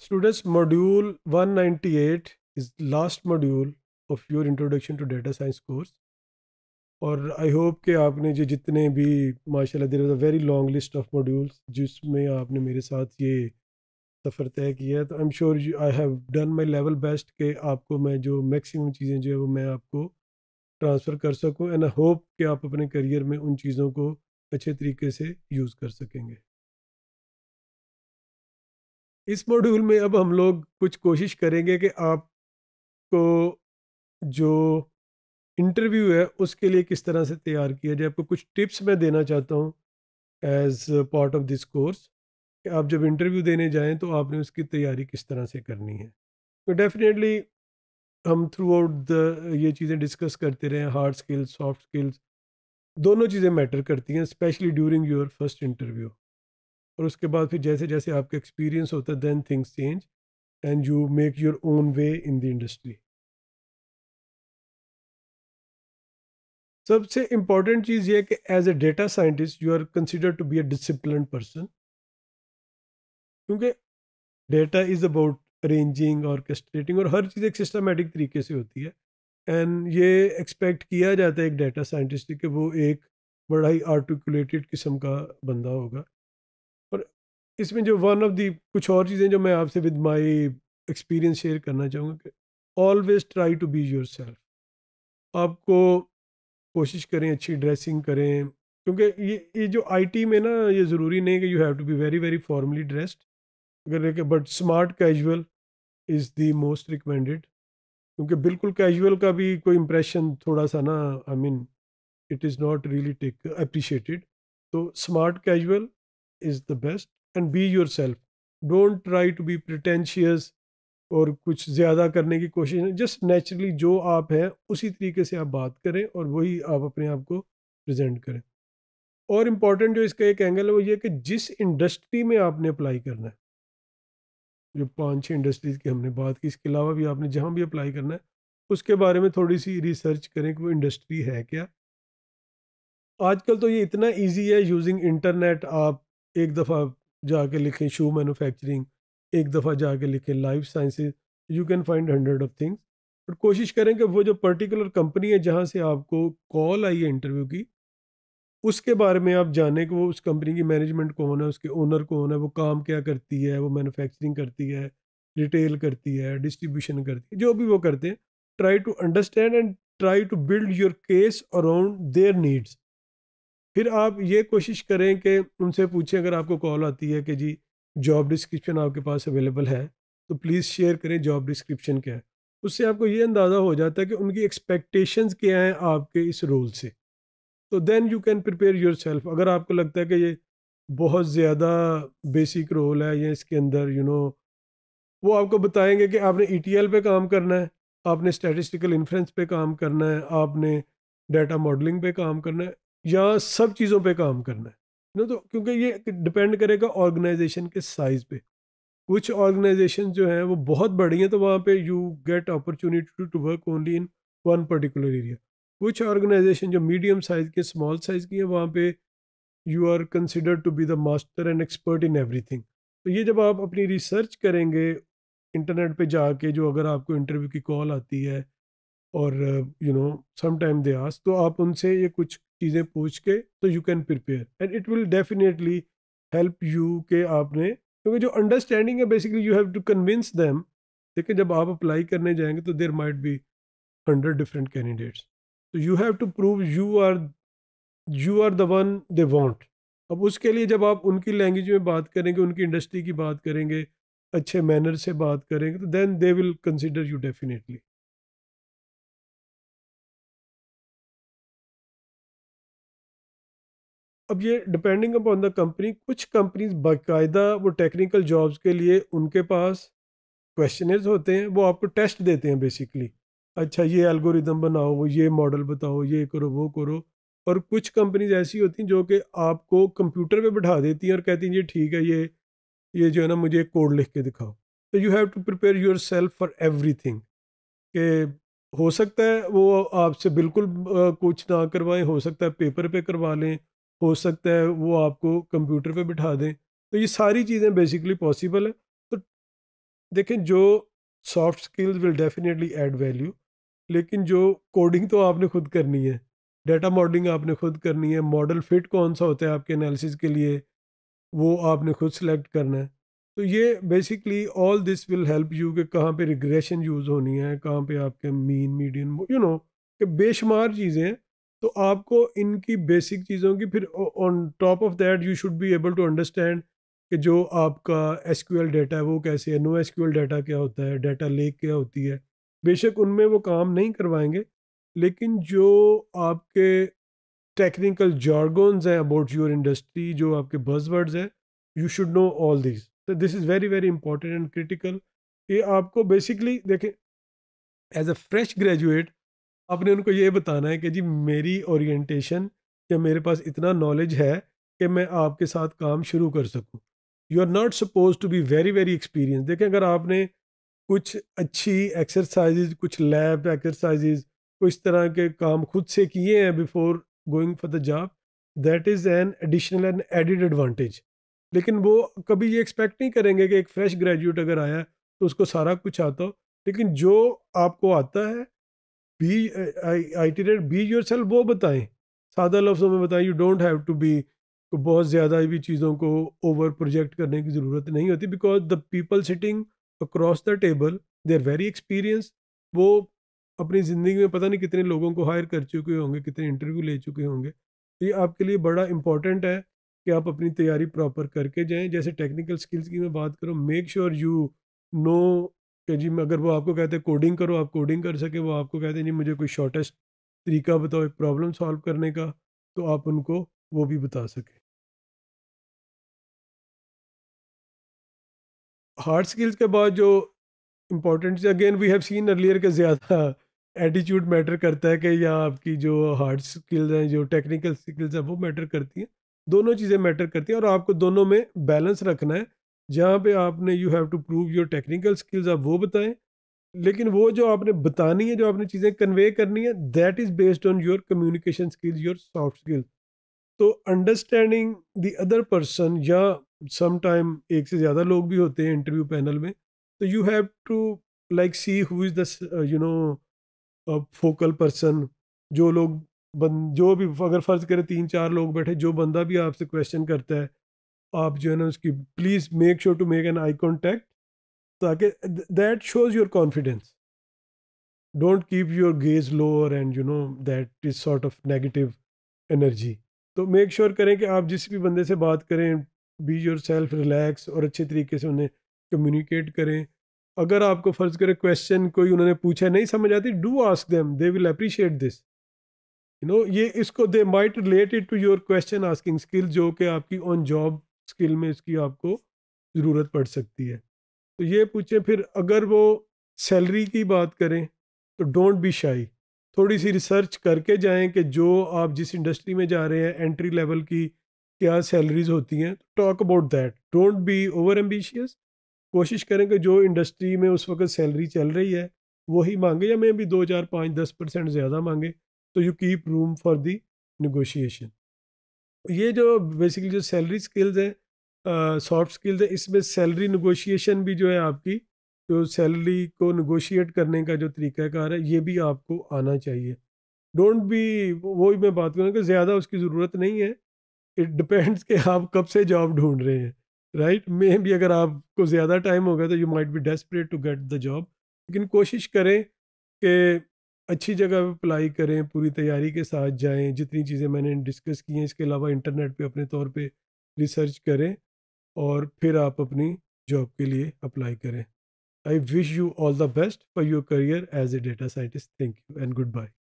Students, module 198 is last module of your introduction to data science course. और I hope कि आपने जो जितने भी माशाल्लाह there a very long list of modules जिसमें आपने मेरे साथ ये सफ़र तय किया तो I am sure I have done my level best के आपको मैं जो मैक्सिमम चीज़ें जो है वो मैं आपको ट्रांसफ़र कर सकूं एंड आई होप कि आप अपने करियर में उन चीज़ों को अच्छे तरीके से यूज़ कर सकेंगे इस मॉड्यूल में अब हम लोग कुछ कोशिश करेंगे कि आपको जो इंटरव्यू है उसके लिए किस तरह से तैयार किया जाए आपको कुछ टिप्स मैं देना चाहता हूँ as part of this course कि आप जब इंटरव्यू देने जाएं तो आपने उसकी तैयारी किस तरह से करनी है तो डेफिनेटली हम थ्रू आउट द ये चीज़ें डिस्कस करते रहे हार्ड स्किल्स सॉफ्ट स्किल्स दोनों चीज़ें मैटर करती हैं specially during your first interview और उसके बाद फिर जैसे जैसे आपका एक्सपीरियंस होता है then things change and you make your own way in the industry सबसे इम्पॉर्टेंट चीज़ यह कि as a data scientist you are consider to be a discipline person क्योंकि data is about arranging orchestrating और हर चीज़ एक सिस्टमेटिक तरीके से होती है एंड ये एक्सपेक्ट किया जाता है एक डेटा साइंटिस्ट कि वो एक बड़ा ही आर्टिकुलेटेड किस्म का बंदा होगा इसमें जो वन ऑफ दी कुछ और चीज़ें जो मैं आपसे विद माय एक्सपीरियंस शेयर करना चाहूँगा कि always try to be yourself आपको कोशिश करें अच्छी ड्रेसिंग करें क्योंकि ये ये जो आईटी में ना ये ज़रूरी नहीं है कि you have to be very very formally dressed अगर but smart casual is the most recommended क्योंकि बिल्कुल कैजुअल का भी कोई इम्प्रेशन थोड़ा सा ना I mean it is not really take appreciated तो smart casual is the best and be yourself don't try to be pretentious और कुछ ज़्यादा करने की कोशिश नहीं जस्ट नेचुरली जो आप हैं उसी तरीके से आप बात करें और वही आप अपने आप को प्रजेंट करें और इम्पॉर्टेंट जो इसका एक एंगल है वो ये कि जिस इंडस्ट्री में आपने अप्लाई करना है जो पाँच छः इंडस्ट्रीज़ की हमने बात की इसके अलावा भी आपने जहाँ भी अप्लाई करना है उसके बारे में थोड़ी सी रिसर्च करें कि वो इंडस्ट्री है क्या आजकल तो ये इतना इजी है यूजिंग इंटरनेट आप एक दफ़ा जाके लिखें शू मैन्युफैक्चरिंग एक दफ़ा जाके लिखें life science you can find hundred of things और कोशिश करें कि वो जो पर्टिकुलर कंपनी है जहाँ से आपको कॉल आई है इंटरव्यू की उसके बारे में आप जाने कि वो उस कंपनी की मैनेजमेंट कौन है उसके ओनर कौन है वो काम क्या करती है वो मैनुफैक्चरिंग करती है रिटेल करती है डिस्ट्रीब्यूशन करती है जो भी वो करते हैं try to understand and try to build your case around their needs फिर आप ये कोशिश करें कि उनसे पूछें अगर आपको कॉल आती है कि जी जॉब डिस्क्रिप्शन आपके पास अवेलेबल है तो प्लीज़ शेयर करें जॉब डिस्क्रिप्शन क्या है उससे आपको ये अंदाज़ा हो जाता है कि उनकी एक्सपेक्टेशंस क्या हैं आपके इस रोल से तो then you can prepare yourself अगर आपको लगता है कि ये बहुत ज़्यादा बेसिक रोल है या इसके अंदर यू नो वो आपको बताएंगे कि आपने ई e पे काम करना है आपने स्टैटिस्टिकल इन्फ्रेंस पे काम करना है आपने डाटा मॉडलिंग पे काम करना है या सब चीज़ों पे काम करना है ना तो क्योंकि ये डिपेंड करेगा ऑर्गेनाइजेशन के साइज़ पे कुछ ऑर्गेनाइजेशन जो हैं वो बहुत बड़ी हैं तो वहाँ पे you get opportunity to work only in one particular area कुछ ऑर्गेनाइजेशन जो मीडियम साइज़ के स्मॉल साइज़ की हैं वहाँ पे you are consider to be the master and expert in every तो ये जब आप अपनी रिसर्च करेंगे इंटरनेट पे जाके जो अगर आपको इंटरव्यू की कॉल आती है और you know some time they ask तो आप उनसे ये कुछ चीज़ें पूछ के तो you can prepare and it will definitely help you के आपने क्योंकि जो अंडरस्टैंडिंग है basically you have to convince them देखिए जब आप अप्लाई करने जाएंगे तो there might be hundred different candidates तो you have to prove you are you are the one they want अब उसके लिए जब आप उनकी लैंग्वेज में बात करेंगे उनकी इंडस्ट्री की बात करेंगे अच्छे मैनर से बात करेंगे तो then they will consider you definitely अब ये डिपेंडिंग अपॉन द कंपनी कुछ कंपनीज बाकायदा वो टेक्निकल जॉब्स के लिए उनके पास क्वेश्चनर्स होते हैं वो आपको टेस्ट देते हैं बेसिकली अच्छा ये एल्गोरिदम बनाओ वो ये मॉडल बताओ ये करो वो करो और कुछ कंपनीज ऐसी होती हैं जो कि आपको कंप्यूटर पे बैठा देती हैं और कहती हैं जी ठीक है ये ये जो है ना मुझे कोड लिख के दिखाओ तो you have to prepare yourself for everything हो सकता है वो आपसे बिल्कुल कुछ ना करवाएं हो सकता है पेपर पे करवा लें हो सकता है वो आपको कंप्यूटर पे बिठा दें तो ये सारी चीज़ें बेसिकली पॉसिबल है तो देखें जो soft skills will definitely add value लेकिन जो कोडिंग तो आपने खुद करनी है डेटा मॉडलिंग आपने खुद करनी है मॉडल फिट कौन सा होता है आपके एनालिसिस के लिए वो आपने खुद सेलेक्ट करना है तो ये basically all this will help you कि कहाँ पे रिग्रेशन यूज़ होनी है कहाँ पे आपके मीन मीडियम यू नो कि बेशुमार चीज़ें हैं तो आपको इनकी बेसिक चीज़ों की फिर on top of that you should be able to understand कि जो आपका एस डाटा है वो कैसे है नो एस डाटा क्या होता है डाटा लेक क्या होती है बेशक उनमें वो काम नहीं करवाएंगे लेकिन जो आपके टेक्निकल जॉर्गोन्स हैं अबाउट योर इंडस्ट्री जो आपके वर्ड्स हैं you should know all this तो this is very very important and critical ये आपको बेसिकली देखें एज अ फ्रेश ग्रेजुएट आपने उनको ये बताना है कि जी मेरी ओरिएंटेशन या मेरे पास इतना नॉलेज है कि मैं आपके साथ काम शुरू कर सकूं you are not suppose to be very very experience देखें अगर आपने कुछ अच्छी एक्सरसाइज कुछ लैब एक्सरसाइज कुछ तरह के काम खुद से किए हैं before going for the job that is an additional and added advantage लेकिन वो कभी ये एक्सपेक्ट नहीं करेंगे कि एक फ्रेश ग्रेजुएट अगर आया तो उसको सारा कुछ आता हो लेकिन जो आपको आता है be I T rate be yourself वो बताएं सादा लफ्ज़ों में बताएं you don't have to be बहुत ज़्यादा भी चीज़ों को ओवर प्रोजेक्ट करने की ज़रूरत नहीं होती because the people sitting across the table they are very experience वो अपनी ज़िंदगी में पता नहीं कितने लोगों को हायर कर चुके होंगे कितने इंटरव्यू ले चुके होंगे ये आपके लिए बड़ा इंपॉर्टेंट है कि आप अपनी तैयारी प्रॉपर करके जाएं जैसे टेक्निकल स्किल्स की मैं बात करूँ मेक श्योर यू नो कि जी मैं अगर वो आपको कहते कोडिंग करो आप कोडिंग कर सके वो आपको कहते हैं जी मुझे कोई शॉर्टेस्ट तरीका बताओ एक प्रॉब्लम सॉल्व करने का तो आप उनको वो भी बता सके हार्ड स्किल्स के बाद जो important again we have seen earlier के ज़्यादा एटीट्यूड मैटर करता है कि या आपकी जो हार्ड स्किल्स हैं जो टेक्निकल स्किल्स हैं वो मैटर करती हैं दोनों चीज़ें मैटर करती हैं और आपको दोनों में बैलेंस रखना है जहाँ पे आपने you have to prove your technical skills आप वो बताएं लेकिन वो जो आपने बतानी है जो आपने चीज़ें कन्वे करनी है that is based on your communication skills your soft skills तो अंडरस्टैंडिंग द अदर पर्सन या टाइम एक से ज़्यादा लोग भी होते हैं इंटरव्यू पैनल में तो you have to like see who is the you know focal person जो लोग बन जो भी अगर फ़र्ज़ करें तीन चार लोग बैठे जो बंदा भी आपसे क्वेश्चन करता है आप जो है ना उसकी please make sure to make an eye contact ताकि that shows your confidence don't keep your gaze lower and you know that is sort of negative energy तो मेक श्योर sure करें कि आप जिस भी बंदे से बात करें बी योर सेल्फ रिलैक्स और अच्छे तरीके से उन्हें कम्युनिकेट करें अगर आपको फ़र्ज करें क्वेश्चन कोई उन्होंने पूछा नहीं समझ आती do ask them they will appreciate this you know ये इसको they might related to your question asking skill जो कि आपकी ऑन जॉब स्किल में इसकी आपको ज़रूरत पड़ सकती है तो ये पूछें फिर अगर वो सैलरी की बात करें तो डोंट बी शाई थोड़ी सी रिसर्च करके जाएं कि जो आप जिस इंडस्ट्री में जा रहे हैं एंट्री लेवल की क्या सैलरीज होती हैं talk about that don't be over ambitious कोशिश करें कि जो इंडस्ट्री में उस वक्त सैलरी चल रही है वही मांगे या मैं भी दो चार पाँच दस परसेंट ज़्यादा मांगे तो you keep room for the negotiation ये जो बेसिकली जो सैलरी स्किल्स हैं सॉफ्ट स्किल्स है इसमें सैलरी नगोशिएशन भी जो है आपकी जो तो सैलरी को नगोशिएट करने का जो तरीक़ाकार है ये भी आपको आना चाहिए डोंट बी ही मैं बात करूँ कि ज़्यादा उसकी ज़रूरत नहीं है इट डिपेंड्स कि आप कब से जॉब ढूंढ रहे हैं राइट right? मे भी अगर आपको ज़्यादा टाइम होगा तो you might be desperate to get the job लेकिन कोशिश करें कि अच्छी जगह पे अप्लाई करें पूरी तैयारी के साथ जाएं जितनी चीज़ें मैंने डिस्कस की हैं इसके अलावा इंटरनेट पे अपने तौर पे रिसर्च करें और फिर आप अपनी जॉब के लिए अप्लाई करें I wish you all the best for your career as a data scientist thank you and good bye